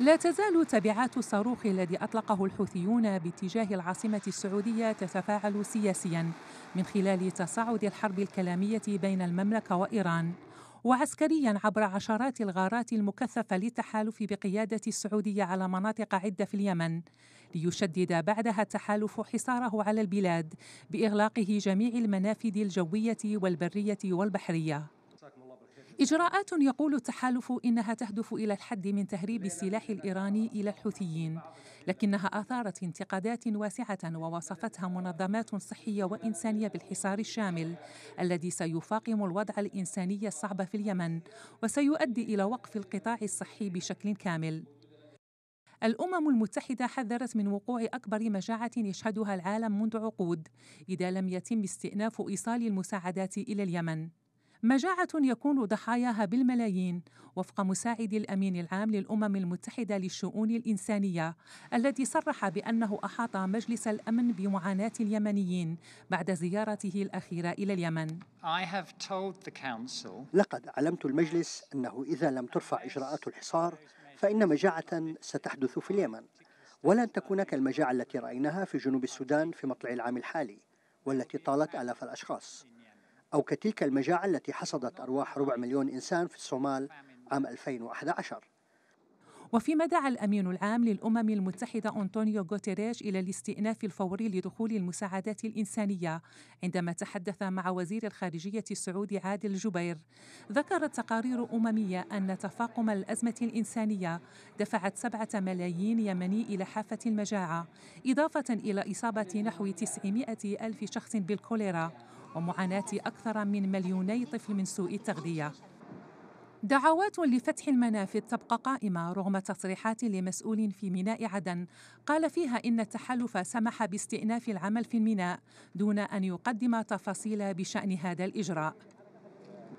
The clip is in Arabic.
لا تزال تبعات الصاروخ الذي أطلقه الحوثيون باتجاه العاصمة السعودية تتفاعل سياسيا من خلال تصاعد الحرب الكلامية بين المملكة وإيران وعسكريا عبر عشرات الغارات المكثفة للتحالف بقيادة السعودية على مناطق عدة في اليمن ليشدد بعدها التحالف حصاره على البلاد بإغلاقه جميع المنافذ الجوية والبرية والبحرية إجراءات يقول التحالف إنها تهدف إلى الحد من تهريب السلاح الإيراني إلى الحوثيين لكنها أثارت انتقادات واسعة ووصفتها منظمات صحية وإنسانية بالحصار الشامل الذي سيفاقم الوضع الإنساني الصعب في اليمن وسيؤدي إلى وقف القطاع الصحي بشكل كامل الأمم المتحدة حذرت من وقوع أكبر مجاعة يشهدها العالم منذ عقود إذا لم يتم استئناف إيصال المساعدات إلى اليمن مجاعة يكون ضحاياها بالملايين وفق مساعد الأمين العام للأمم المتحدة للشؤون الإنسانية الذي صرح بأنه أحاط مجلس الأمن بمعاناة اليمنيين بعد زيارته الأخيرة إلى اليمن لقد علمت المجلس أنه إذا لم ترفع إجراءات الحصار فإن مجاعة ستحدث في اليمن ولن تكون كالمجاعة التي رأيناها في جنوب السودان في مطلع العام الحالي والتي طالت آلاف الأشخاص أو كتلك المجاعة التي حصدت أرواح ربع مليون إنسان في الصومال عام 2011 وفيما دعا الأمين العام للأمم المتحدة أنطونيو غوتيريش إلى الاستئناف الفوري لدخول المساعدات الإنسانية عندما تحدث مع وزير الخارجية السعودي عادل جبير ذكرت تقارير أممية أن تفاقم الأزمة الإنسانية دفعت سبعة ملايين يمني إلى حافة المجاعة إضافة إلى إصابة نحو 900 ألف شخص بالكوليرا ومعاناة أكثر من مليوني طفل من سوء التغذية دعوات لفتح المنافذ تبقى قائمة رغم تصريحات لمسؤول في ميناء عدن قال فيها إن التحالف سمح باستئناف العمل في الميناء دون أن يقدم تفاصيل بشأن هذا الإجراء